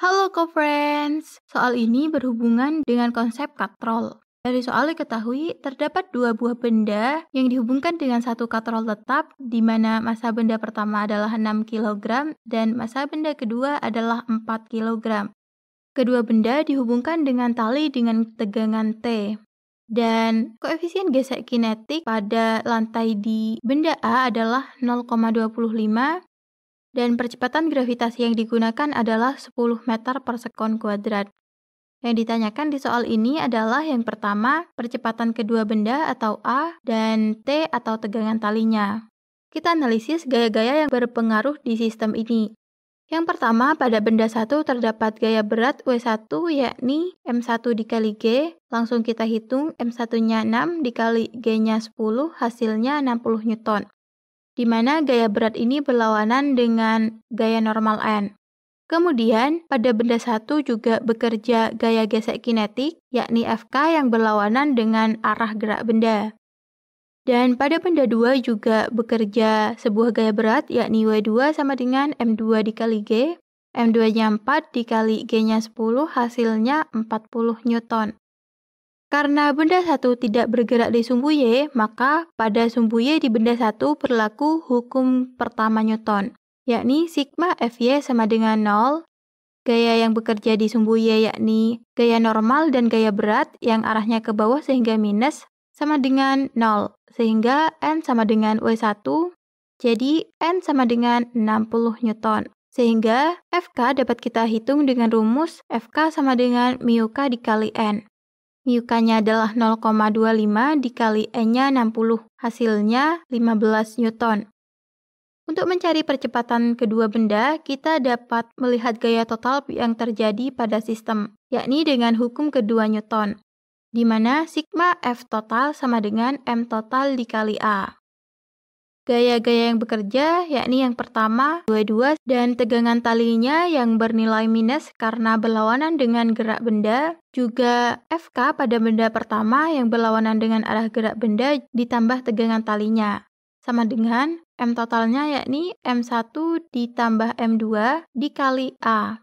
Halo co-friends, soal ini berhubungan dengan konsep katrol. Dari soal diketahui, terdapat dua buah benda yang dihubungkan dengan satu katrol tetap, di mana masa benda pertama adalah 6 kg dan masa benda kedua adalah 4 kg. Kedua benda dihubungkan dengan tali dengan tegangan T. Dan koefisien gesek kinetik pada lantai di benda A adalah 0,25 dan percepatan gravitasi yang digunakan adalah 10 meter per sekon kuadrat. Yang ditanyakan di soal ini adalah yang pertama, percepatan kedua benda atau A, dan T atau tegangan talinya. Kita analisis gaya-gaya yang berpengaruh di sistem ini. Yang pertama, pada benda satu terdapat gaya berat W1 yakni M1 dikali G. Langsung kita hitung M1-nya 6 dikali G-nya 10, hasilnya 60 Newton di mana gaya berat ini berlawanan dengan gaya normal N. Kemudian, pada benda satu juga bekerja gaya gesek kinetik, yakni FK yang berlawanan dengan arah gerak benda. Dan pada benda dua juga bekerja sebuah gaya berat, yakni W2 sama dengan M2 dikali G. M2-nya 4 dikali G-nya 10, hasilnya 40 Newton. Karena benda satu tidak bergerak di sumbu Y, maka pada sumbu Y di benda satu berlaku hukum pertama Newton, yakni sigma Fy sama dengan 0, gaya yang bekerja di sumbu Y yakni gaya normal dan gaya berat yang arahnya ke bawah sehingga minus sama dengan 0, sehingga N sama dengan W1, jadi N sama dengan 60 Newton. Sehingga FK dapat kita hitung dengan rumus FK sama dengan k dikali N yuk adalah 0,25 dikali E-nya 60. Hasilnya 15 Newton. Untuk mencari percepatan kedua benda, kita dapat melihat gaya total yang terjadi pada sistem, yakni dengan hukum kedua Newton, di mana sigma F total sama dengan M total dikali A. Gaya-gaya yang bekerja, yakni yang pertama, dua-dua, dan tegangan talinya yang bernilai minus karena berlawanan dengan gerak benda, juga FK pada benda pertama yang berlawanan dengan arah gerak benda ditambah tegangan talinya. Sama dengan M totalnya yakni M1 ditambah M2 dikali A.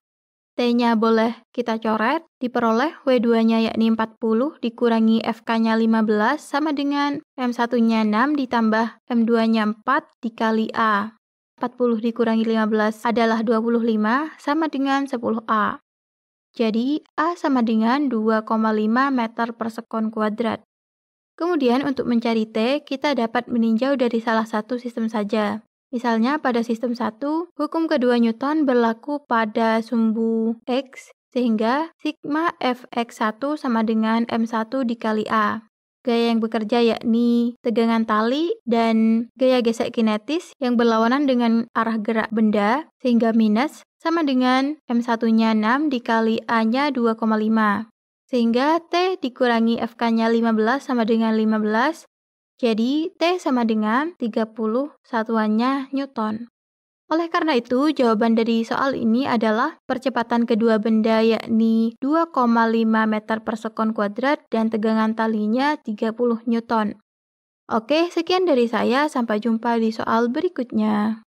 T-nya boleh kita coret, diperoleh W2-nya yakni 40 dikurangi FK-nya 15 sama dengan M1-nya 6 ditambah M2-nya 4 dikali A. 40 dikurangi 15 adalah 25 sama dengan 10A. Jadi, A sama dengan 2,5 meter per sekon kuadrat. Kemudian untuk mencari T, kita dapat meninjau dari salah satu sistem saja. Misalnya pada sistem 1, hukum kedua Newton berlaku pada sumbu X sehingga sigma Fx1 sama dengan M1 dikali A. Gaya yang bekerja yakni tegangan tali dan gaya gesek kinetis yang berlawanan dengan arah gerak benda sehingga minus sama dengan M1-nya 6 dikali A-nya 2,5. Sehingga T dikurangi FK-nya 15 sama dengan 15 jadi, T sama dengan 30 satuannya Newton. Oleh karena itu, jawaban dari soal ini adalah percepatan kedua benda yakni 2,5 meter per sekon kuadrat dan tegangan talinya 30 Newton. Oke, sekian dari saya. Sampai jumpa di soal berikutnya.